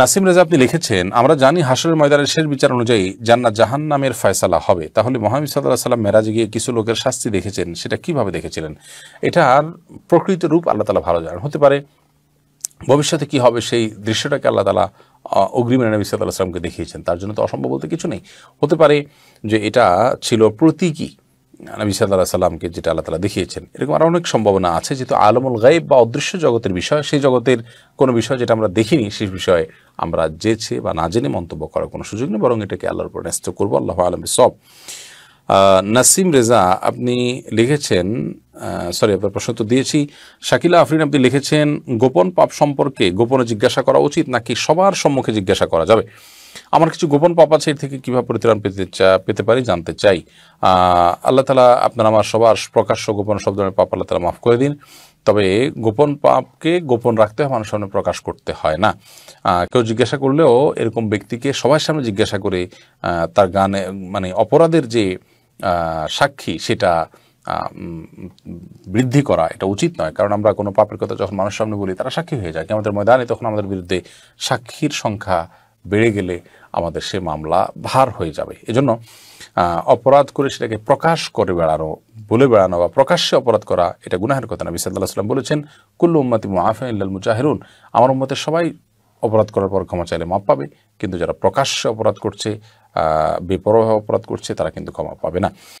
নাসিম রেজা আপনি লিখেছেন আমরা জানি হাসরের ময়দানের শেষ বিচার অনুযায়ী জান্না জাহান নামের ফয়সালা হবে তাহলে মহামি সাল্লাহ সাল্লাম মেরাজে গিয়ে কিছু লোকের শাস্তি দেখেছেন সেটা কিভাবে দেখেছিলেন এটার প্রকৃত রূপ আল্লাহ তালা ভালো জানেন হতে পারে ভবিষ্যতে কি হবে সেই দৃশ্যটাকে আল্লাহ তালা অগ্রিম নবী সাল্লাহ সাল্লামকে দেখিয়েছেন তার জন্য তো অসম্ভব বলতে কিছু নেই হতে পারে যে এটা ছিল প্রতীকী নবী সাল্লাহ সাল্লামকে যেটা আল্লাহ তালা দেখিয়েছেন এরকম আরও অনেক সম্ভাবনা আছে যেহেতু আলমুল গাইব বা অদৃশ্য জগতের বিষয় সেই জগতের কোনো বিষয় যেটা আমরা দেখিনি সেই বিষয়ে আমরা জেছে বা না জেনে মন্তব্য করার কোনো সুযোগ নেই বরং এটাকে আল্লাহর উপর ন্যস্ত করবো আল্লাহ আলম সব নাসিম রেজা আপনি লিখেছেন সরি আপনার প্রশ্ন তো দিয়েছি শাকিলা আফরিন আপনি লিখেছেন গোপন পাপ সম্পর্কে গোপনে জিজ্ঞাসা করা উচিত নাকি সবার সম্মুখে জিজ্ঞাসা করা যাবে আমার কিছু গোপন পাপ আছে এর থেকে কীভাবে পরিত্রাণ পেতে চা পেতে পারি জানতে চাই আল্লাহ তালা আপনার আমার সবার প্রকাশ্য গোপন সব ধরনের পাপ আল্লাহ তালা মাফ করে দিন তবে গোপন পাপকে গোপন রাখতে হয় মানুষের সামনে প্রকাশ করতে হয় না কেউ জিজ্ঞাসা করলেও এরকম ব্যক্তিকে সবার সামনে জিজ্ঞাসা করে তার গানে মানে অপরাধের যে সাক্ষী সেটা বৃদ্ধি করা এটা উচিত নয় কারণ আমরা কোনো পাপের কথা যখন মানুষের সামনে বলি তারা সাক্ষী হয়ে যায় কি আমাদের ময়দানে তখন আমাদের বিরুদ্ধে সাক্ষীর সংখ্যা বেড়ে গেলে আমাদের সে মামলা ভার হয়ে যাবে এজন্য অপরাধ করে সেটাকে প্রকাশ করে বেড়ানো বলে বেড়ানো বা প্রকাশ্যে অপরাধ করা এটা গুনাহের কথা না সাল্লাহ সাল্লাম বলেছেন কুল্লু উম্মাতি মুআফিন ইল্লাল মুজাহিরুন আমার উম্মতে সবাই অপরাধ করার পর ক্ষমা চাইলে মাপ পাবে কিন্তু যারা প্রকাশ্যে অপরাধ করছে বেপরোয়া অপরাধ করছে তারা কিন্তু ক্ষমা পাবে না